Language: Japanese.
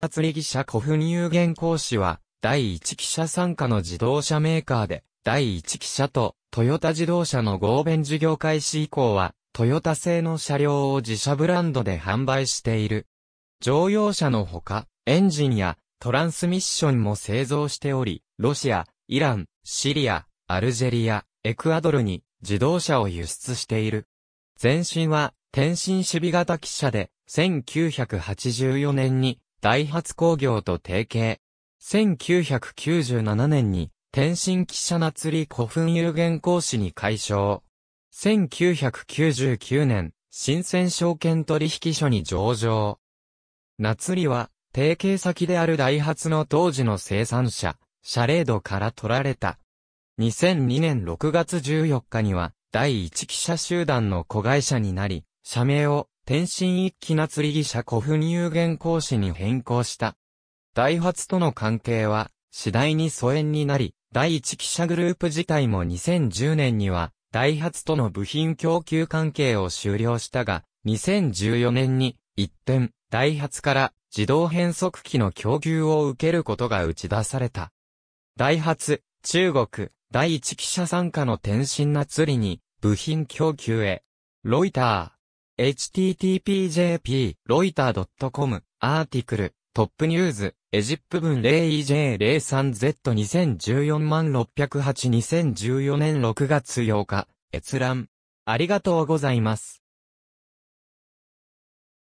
木記者古墳有限講師は、第一記者参加の自動車メーカーで、第一記者とトヨタ自動車の合弁事業開始以降は、トヨタ製の車両を自社ブランドで販売している。乗用車のほか、エンジンやトランスミッションも製造しており、ロシア、イラン、シリア、アルジェリア、エクアドルに自動車を輸出している。前身は、天津守備型汽車で、1984年にダイハツ工業と提携。1997年に、天津汽車祭り古墳有限講師に解消。1999年、新鮮証券取引所に上場。祭りは、提携先であるダイハツの当時の生産者、シャレードから取られた。2002年6月14日には、第一記者集団の子会社になり、社名を天津一気な釣り記者古墳有限講師に変更した。ダ発との関係は、次第に疎遠になり、第一記者グループ自体も2010年には、ダ発との部品供給関係を終了したが、2014年に、一転、ダ発から自動変速機の供給を受けることが打ち出された。ダ発、中国、第一記者参加の天津な釣りに、部品供給へ。ロイター、http://jp, ロイター .com、アーティクル、トップニュース、エジプ文 0EJ03Z2014 万6082014年6月8日、閲覧。ありがとうございます。